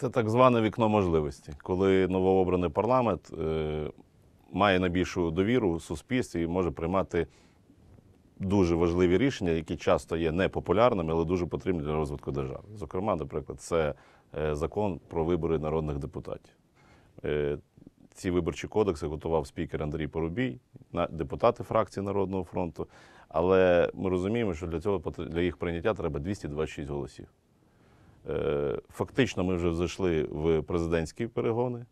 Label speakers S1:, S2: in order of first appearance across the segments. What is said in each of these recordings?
S1: Це так зване вікно можливості, коли новообраний парламент е, має найбільшу довіру в суспільстві і може приймати дуже важливі рішення, які часто є непопулярними, але дуже потрібні для розвитку держави. Зокрема, наприклад, це е, закон про вибори народних депутатів. Е, ці виборчі кодекси готував спікер Андрій Порубій, депутати фракції Народного фронту. Але ми розуміємо, що для цього для їх прийняття треба 226 голосів. Е, фактично, ми вже зайшли в президентські перегони,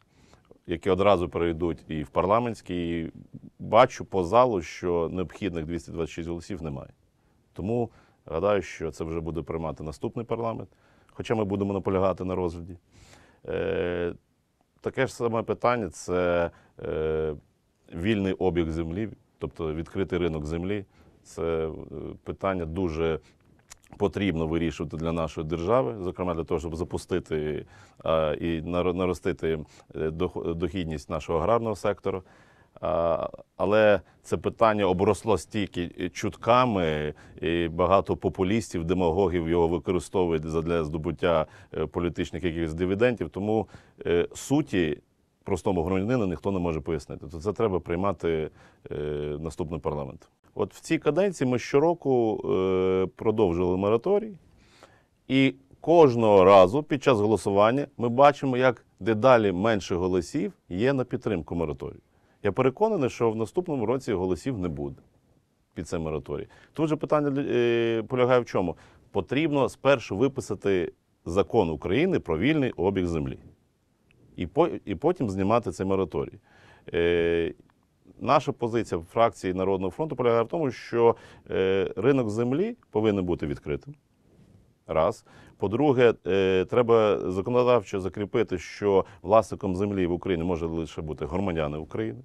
S1: які одразу перейдуть і в парламентські. І Бачу по залу, що необхідних 226 голосів немає. Тому гадаю, що це вже буде приймати наступний парламент, хоча ми будемо наполягати на розгляді. Е, таке ж саме питання це е, вільний обіг землі, тобто відкритий ринок землі. Це питання дуже потрібно вирішувати для нашої держави, зокрема для того, щоб запустити е, і наростити е, дохідність нашого аграрного сектору. Але це питання обросло стільки чутками, і багато популістів, демагогів його використовують для здобуття е, політичних якихось дивідендів. Тому суті простому громадянину ніхто не може пояснити. То тобто це треба приймати е, наступний парламент. От в цій каденції ми щороку е, продовжили мораторій, і кожного разу під час голосування ми бачимо, як дедалі менше голосів є на підтримку мораторію. Я переконаний, що в наступному році голосів не буде під цей мораторій. Тут же питання е, полягає в чому? Потрібно спершу виписати закон України про вільний обіг землі і по, і потім знімати цей мораторій. Е, Наша позиція фракції Народного фронту полягає в тому, що е, ринок землі повинен бути відкритим. Раз. По-друге, е, треба законодавчо закріпити, що власником землі в Україні може лише бути громадяни України.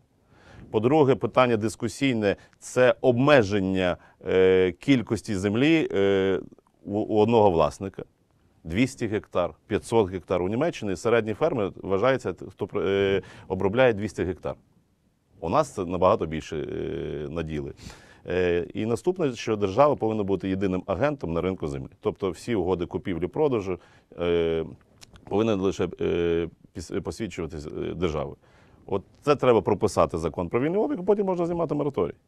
S1: По-друге, питання дискусійне це обмеження е, кількості землі е, у, у одного власника. 200 гектар, 500 гектар. У Німеччині середні ферми вважається, хто е, обробляє 200 гектар. У нас це набагато більше е, наділи. Е, і наступне, що держава повинна бути єдиним агентом на ринку землі. Тобто всі угоди купівлі-продажу повинні лише посвідчуватись державою. От це треба прописати закон про вільний обіг, потім можна знімати мораторій.